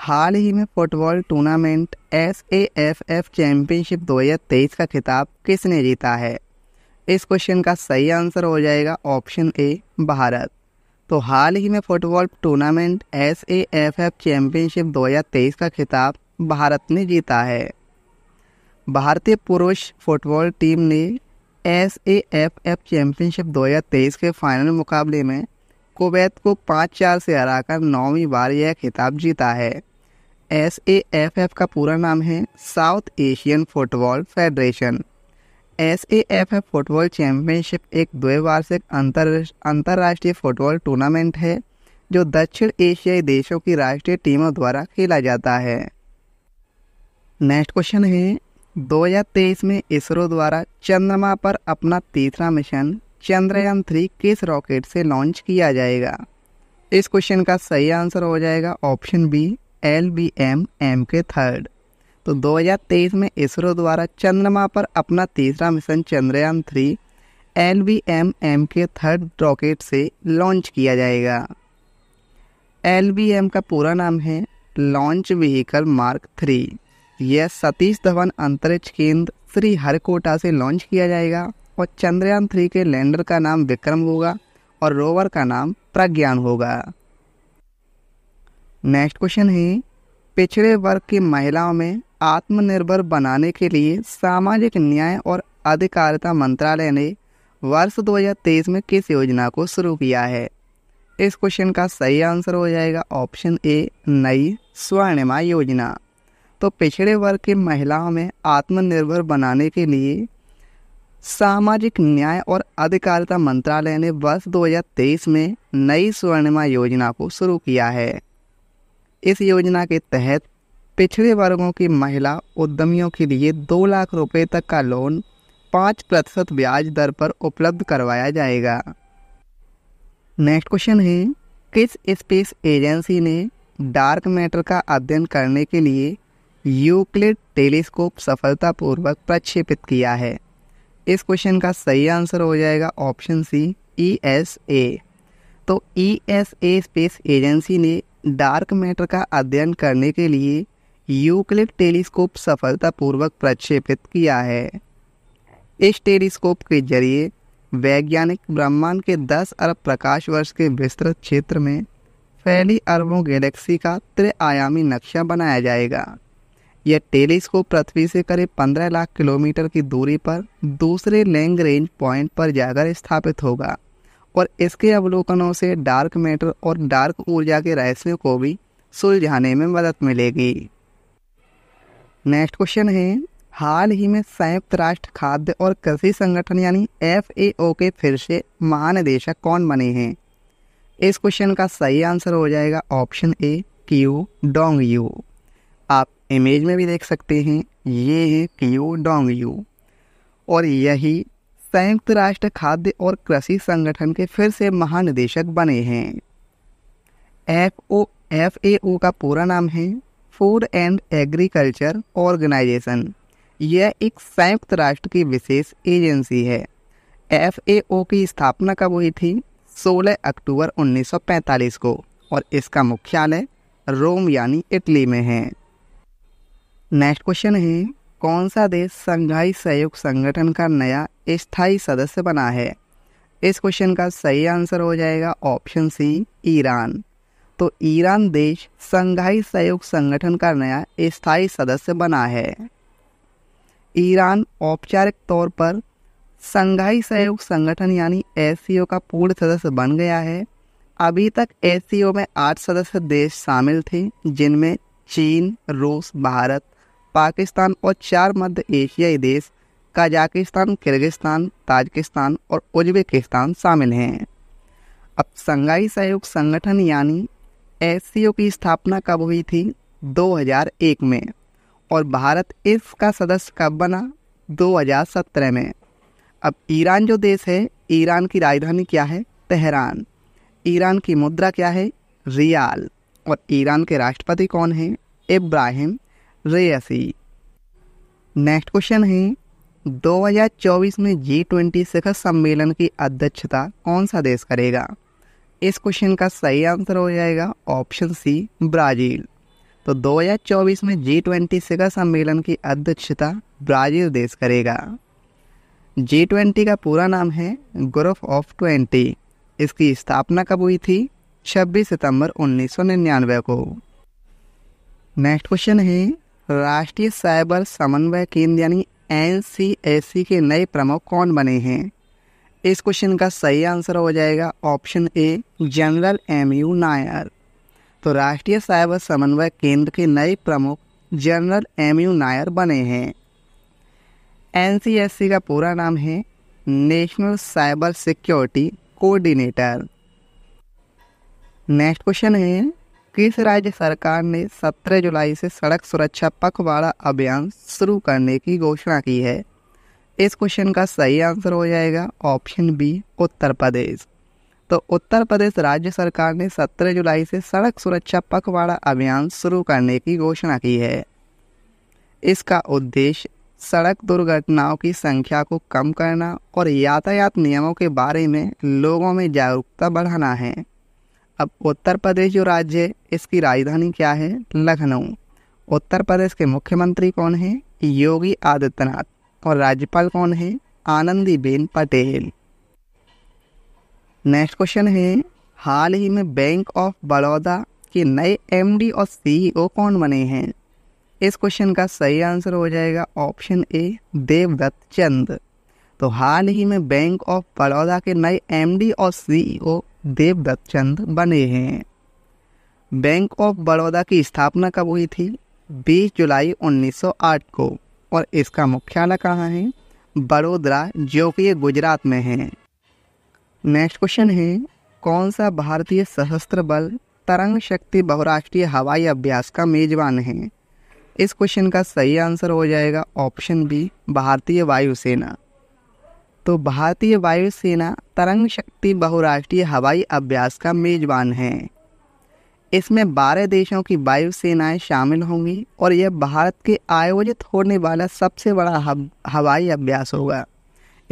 हाल ही में football tournament S A F F championship तेईस का खिताब किसने जीता है इस क्वेश्चन का सही आंसर हो जाएगा ऑप्शन ए भारत तो हाल ही में football tournament S A F F championship तेईस का खिताब भारत ने जीता है भारतीय पुरुष फुटबॉल टीम ने S A F F championship तेईस के फाइनल मुकाबले में कुवैत को पाँच चार से हराकर नौवीं बार यह खिताब जीता है एस ए एफ एफ का पूरा नाम है South Asian football federation S A F F football championship एक द्विवार्षिक अंतर अंतर्राष्ट्रीय फुटबॉल टूर्नामेंट है जो दक्षिण एशियाई देशों की राष्ट्रीय टीमों द्वारा खेला जाता है नेक्स्ट क्वेश्चन है 2023 में इसरो द्वारा चंद्रमा पर अपना तीसरा मिशन चंद्रयान थ्री किस रॉकेट से लॉन्च किया जाएगा इस क्वेश्चन का सही आंसर हो जाएगा option B L V M M K third तो 2023 में इसरो द्वारा चंद्रमा पर अपना तीसरा mission Chandrayaan three L V M M K third rocket से लॉन्च किया जाएगा एल बी एम का पूरा नाम है लॉन्च व्हीकल मार्क थ्री यह सतीश धवन अंतरिक्ष केंद्र श्री हरकोटा से लॉन्च किया जाएगा और चंद्रयान थ्री के लैंडर का नाम विक्रम होगा और रोवर का नाम प्रज्ञान होगा नेक्स्ट क्वेश्चन है पिछड़े वर्ग की महिलाओं में आत्मनिर्भर बनाने के लिए सामाजिक न्याय और अधिकारिता मंत्रालय ने वर्ष 2023 में किस योजना को शुरू किया है इस क्वेश्चन का सही आंसर हो जाएगा ऑप्शन ए नई स्वर्णिमा योजना तो पिछड़े वर्ग की महिलाओं में आत्मनिर्भर बनाने के लिए सामाजिक न्याय और अधिकारिता मंत्रालय ने वर्ष 2023 में नई स्वर्णिमा योजना को शुरू किया है इस योजना के तहत पिछड़े वर्गों की महिला उद्यमियों के लिए दो लाख रुपए तक का लोन पाँच प्रतिशत ब्याज दर पर उपलब्ध करवाया जाएगा नेक्स्ट क्वेश्चन है किस स्पेस एजेंसी ने डार्क मैटर का अध्ययन करने के लिए यूक्लिड टेलीस्कोप सफलतापूर्वक प्रक्षेपित किया है इस क्वेश्चन का सही आंसर हो जाएगा option C E S A तो E S A space agency ने डार्क मैटर का अध्ययन करने के लिए यूक्लिड टेलीस्कोप सफलतापूर्वक प्रक्षेपित किया है इस टेलीस्कोप के जरिए वैज्ञानिक ब्रह्मांड के 10 अरब प्रकाश वर्ष के विस्तृत क्षेत्र में फैली अरबों गैलेक्सी का त्रिआयामी नक्शा बनाया जाएगा यह टेलीस्कोप पृथ्वी से करीब 15 लाख किलोमीटर की दूरी पर दूसरे लैंग रेंज पॉइंट पर जाकर स्थापित होगा और इसके अवलोकनों से डार्क मैटर और डार्क ऊर्जा के रहस्यों को भी सुलझाने में मदद मिलेगी नेक्स्ट क्वेश्चन है हाल ही में संयुक्त राष्ट्र खाद्य और कृषि संगठन यानी एफ के फिर से महानिदेशक कौन बने हैं इस क्वेश्चन का सही आंसर हो जाएगा option A Qu Dongyu आप इमेज में भी देख सकते हैं ये है क्यू डोंग यू और यही संयुक्त राष्ट्र खाद्य और कृषि संगठन के फिर से महानिदेशक बने हैं एफ ओ एफ ए ओ का पूरा नाम है फूड एंड एग्रीकल्चर ऑर्गेनाइजेशन यह एक संयुक्त राष्ट्र की विशेष एजेंसी है एफ ए ओ की स्थापना कब हुई थी 16 अक्टूबर 1945 को और इसका मुख्यालय रोम यानी इटली में है नेक्स्ट क्वेश्चन है कौन सा देश संघाई सहयोग संगठन का नया स्थायी सदस्य बना है इस क्वेश्चन का सही आंसर हो जाएगा ऑप्शन सी ईरान तो ईरान देश संघाई सहयोग संगठन का नया स्थायी सदस्य बना है ईरान औपचारिक तौर पर संघाई सहयोग संगठन यानी एस का पूर्ण सदस्य बन गया है अभी तक एस में आठ सदस्य देश शामिल थे जिनमें चीन रूस भारत पाकिस्तान और चार मध्य एशियाई देश कजाकिस्तान किर्गिस्तान ताजकिस्तान और उज्बेकिस्तान शामिल हैं अब संघाई सहयोग संगठन यानी एस की स्थापना कब हुई थी 2001 में और भारत इसका सदस्य कब बना 2017 में अब ईरान जो देश है ईरान की राजधानी क्या है तेहरान ईरान की मुद्रा क्या है रियाल और ईरान के राष्ट्रपति कौन हैं इब्राहिम रेसी नेक्स्ट क्वेश्चन है 2024 में जी ट्वेंटी शिखर सम्मेलन की अध्यक्षता कौन सा देश करेगा इस क्वेश्चन का सही आंसर हो जाएगा ऑप्शन सी ब्राज़ील तो 2024 में जी ट्वेंटी शिखर सम्मेलन की अध्यक्षता ब्राज़ील देश करेगा जी ट्वेंटी का पूरा नाम है ग्रुप ऑफ ट्वेंटी इसकी स्थापना कब हुई थी 26 सितंबर 1999 को नेक्स्ट क्वेश्चन है राष्ट्रीय साइबर समन्वय केंद्र यानी एन के नए प्रमुख कौन बने हैं इस क्वेश्चन का सही आंसर हो जाएगा option A general M U Nair तो राष्ट्रीय साइबर समन्वय केंद्र के नए प्रमुख जनरल एम यू नायर बने हैं एन का पूरा नाम है national cyber security coordinator next question है किस राज्य सरकार ने 17 जुलाई से सड़क सुरक्षा पखवाड़ा अभियान शुरू करने की घोषणा की है इस क्वेश्चन का सही आंसर हो जाएगा ऑप्शन बी उत्तर प्रदेश तो उत्तर प्रदेश राज्य सरकार ने 17 जुलाई से सड़क सुरक्षा पखवाड़ा अभियान शुरू करने की घोषणा की है इसका उद्देश्य सड़क दुर्घटनाओं की संख्या को कम करना और यातायात नियमों के बारे में लोगों में जागरूकता बढ़ाना है अब उत्तर प्रदेश जो राज्य है इसकी राजधानी क्या है लखनऊ उत्तर प्रदेश के मुख्यमंत्री कौन हैं योगी आदित्यनाथ और राज्यपाल कौन है आनंदीबेन पटेल नेक्स्ट क्वेश्चन है हाल ही में बैंक ऑफ बड़ौदा के नए एमडी और सीईओ e कौन बने हैं इस क्वेश्चन का सही आंसर हो जाएगा ऑप्शन ए देवदत्त चंद तो हाल ही में बैंक ऑफ बड़ौदा के नए एमडी और सीईओ देवदत्त चंद बने हैं बैंक ऑफ बड़ौदा की स्थापना कब हुई थी 20 जुलाई 1908 को और इसका मुख्यालय कहाँ है बड़ोदरा जो कि गुजरात में है नेक्स्ट क्वेश्चन है कौन सा भारतीय सशस्त्र बल तरंग शक्ति बहुराष्ट्रीय हवाई अभ्यास का मेजबान है इस क्वेश्चन का सही आंसर हो जाएगा ऑप्शन बी भारतीय वायुसेना तो भारतीय वायुसेना तरंग शक्ति बहुराष्ट्रीय हवाई अभ्यास का मेजबान है इसमें बारह देशों की वायुसेनाएं शामिल होंगी और यह भारत के आयोजित होने वाला सबसे बड़ा हवाई अभ्यास होगा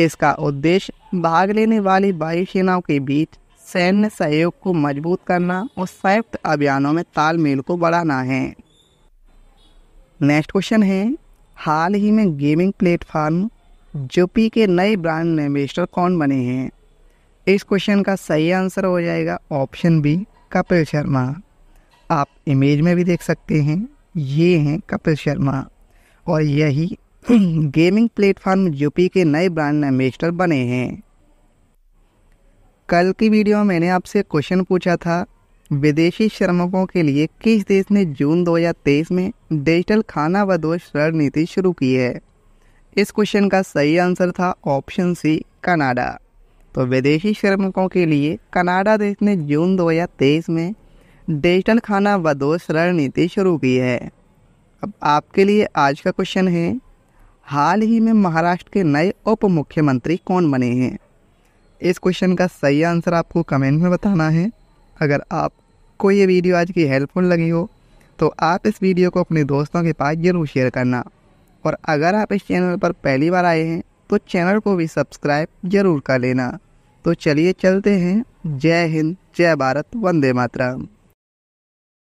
इसका उद्देश्य भाग लेने वाली वायुसेनाओं के बीच सैन्य सहयोग को मजबूत करना और संयुक्त अभियानों में तालमेल को बढ़ाना है नेक्स्ट क्वेश्चन है हाल ही में गेमिंग प्लेटफॉर्म जुपी के नए ब्रांड एम्बेसडर कौन बने हैं इस क्वेश्चन का सही आंसर हो जाएगा ऑप्शन बी कपिल शर्मा आप इमेज में भी देख सकते हैं ये हैं कपिल शर्मा और यही गेमिंग प्लेटफॉर्म यूपी के नए ब्रांड एम्बेसडर बने हैं कल की वीडियो में मैंने आपसे क्वेश्चन पूछा था विदेशी श्रमिकों के लिए किस देश ने जून 2023 में डिजिटल खाना दोष रणनीति शुरू की है इस क्वेश्चन का सही आंसर था ऑप्शन सी कनाडा तो विदेशी श्रमिकों के लिए कनाडा देश ने जून 2023 में डिजिटल खाना बदोश रणनीति शुरू की है अब आपके लिए आज का क्वेश्चन है हाल ही में महाराष्ट्र के नए उप मुख्यमंत्री कौन बने हैं इस क्वेश्चन का सही आंसर आपको कमेंट में बताना है अगर आपको ये वीडियो आज की हेल्पफुल लगी हो तो आप इस वीडियो को अपने दोस्तों के पास ज़रूर शेयर करना और अगर आप इस चैनल पर पहली बार आए हैं तो चैनल को भी सब्सक्राइब जरूर कर लेना तो चलिए चलते हैं जय हिंद जय भारत वंदे मातरम